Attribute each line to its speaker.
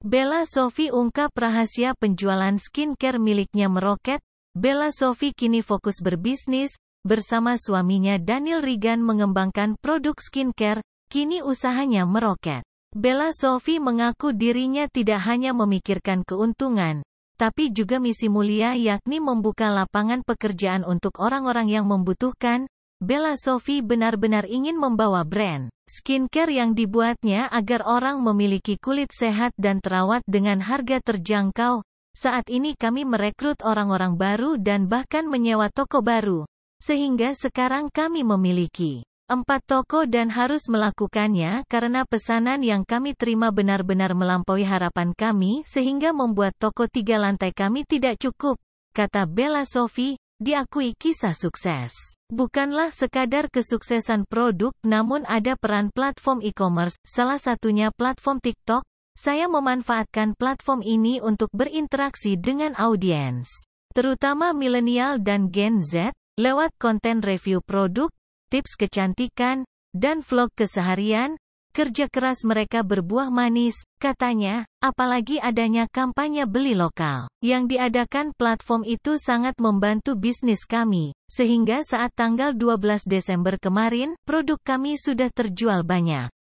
Speaker 1: Bella Sophie ungkap rahasia penjualan skincare miliknya meroket. Bella Sophie kini fokus berbisnis, bersama suaminya Daniel Regan mengembangkan produk skincare, kini usahanya meroket. Bella Sophie mengaku dirinya tidak hanya memikirkan keuntungan, tapi juga misi mulia yakni membuka lapangan pekerjaan untuk orang-orang yang membutuhkan, Bella Sophie benar-benar ingin membawa brand skincare yang dibuatnya agar orang memiliki kulit sehat dan terawat dengan harga terjangkau. Saat ini kami merekrut orang-orang baru dan bahkan menyewa toko baru. Sehingga sekarang kami memiliki empat toko dan harus melakukannya karena pesanan yang kami terima benar-benar melampaui harapan kami sehingga membuat toko tiga lantai kami tidak cukup, kata Bella Sophie diakui kisah sukses. Bukanlah sekadar kesuksesan produk, namun ada peran platform e-commerce, salah satunya platform TikTok. Saya memanfaatkan platform ini untuk berinteraksi dengan audiens, terutama milenial dan Gen Z, lewat konten review produk, tips kecantikan, dan vlog keseharian, Kerja keras mereka berbuah manis, katanya, apalagi adanya kampanye beli lokal yang diadakan platform itu sangat membantu bisnis kami, sehingga saat tanggal 12 Desember kemarin, produk kami sudah terjual banyak.